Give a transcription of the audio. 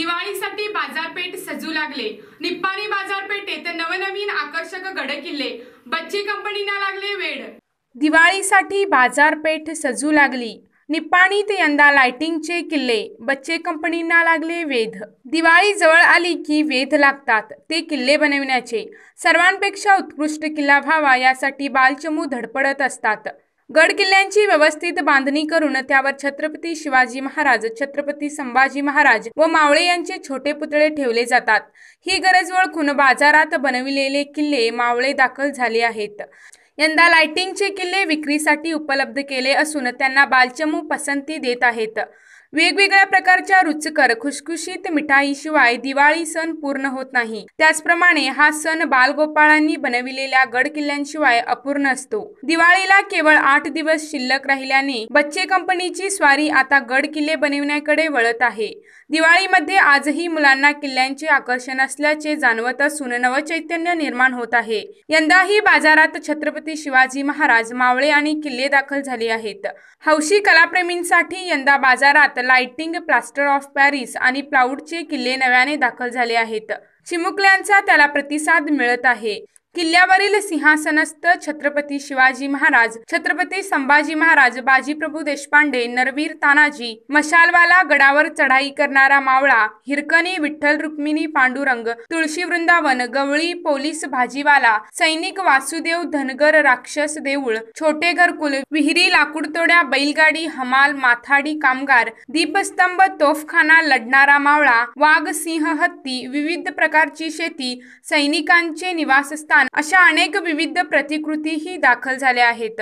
दिवाळीसाठी बाजारपेठ सजू लागले निप्पाणी बाजारपेठेत नवनवीन आकर्षक गडकिल्ले बच्ची कंपनीना लागले वेड दिवाळीसाठी बाजारपेठ सजू लागली निप्पाणीत यंदा लाइटिंगचे किल्ले बच्चे कंपनींना लागले वेध दिवाळी जवळ आली की वेध लागतात ते किल्ले बनविण्याचे सर्वांपेक्षा उत्कृष्ट किल्ला व्हावा यासाठी बालचमू धडपडत असतात गड किल्ल्यांची व्यवस्थित बांधणी करून त्यावर छत्रपती शिवाजी महाराज छत्रपती संभाजी महाराज व मावळे यांचे छोटे पुतळे ठेवले जातात ही गरज ओळखून बाजारात बनविलेले किल्ले मावळे दाखल झाले आहेत यंदा लाइटिंगचे किल्ले विक्रीसाठी उपलब्ध केले असून त्यांना बालचमू पसंती देत आहेत वेगवेगळ्या प्रकारच्या रुचकर खुशखुशीत मिठाईशिवाय दिवाळी सण पूर्ण होत नाही त्याचप्रमाणे हा सण बालगोपाळांनी बनविलेल्या गड किल्ल्यांशिवाय अपूर्ण असतो दिवाळीला केवळ आठ दिवस शिल्लक राहिल्याने बच्चे कंपनीची स्वारी आता गड किल्ले बनविण्याकडे वळत आहे दिवाळीमध्ये आजही मुलांना किल्ल्यांचे आकर्षण असल्याचे जाणवत असून नवचैतन्य निर्माण होत आहे यंदाही बाजारात छत्रपती शिवाजी महाराज मावळे आणि किल्ले दाखल झाले आहेत हौशी कलाप्रेमींसाठी यंदा बाजारात लाइटिंग प्लास्टर ऑफ पॅरिस आणि चे किल्ले नव्याने दाखल झाले आहेत चिमुकल्यांचा त्याला प्रतिसाद मिळत आहे किल्ल्यावरील सिंहासनस्थ छत्रपती शिवाजी महाराज छत्रपती संभाजी महाराज बाजीप्रभू देशपांडे नरवीर तानाजी मशालवाला गडावर चढाई करणारा मावळा हिरकणी विठ्ठल रुक्मिणी पांडुरंग तुळशी वृंदावन गवळी पोलीस भाजीवाला सैनिक वासुदेव धनगर राक्षस देऊळ छोटे घरकुल विहिरी लाकूडतोड्या बैलगाडी हमाल माथाडी कामगार दीपस्तंभ तोफखाना लढणारा मावळा वाघ सिंह हत्ती विविध प्रकारची शेती सैनिकांचे निवासस्थान अशा अनेक विविध प्रतिकृतीही दाखल झाल्या आहेत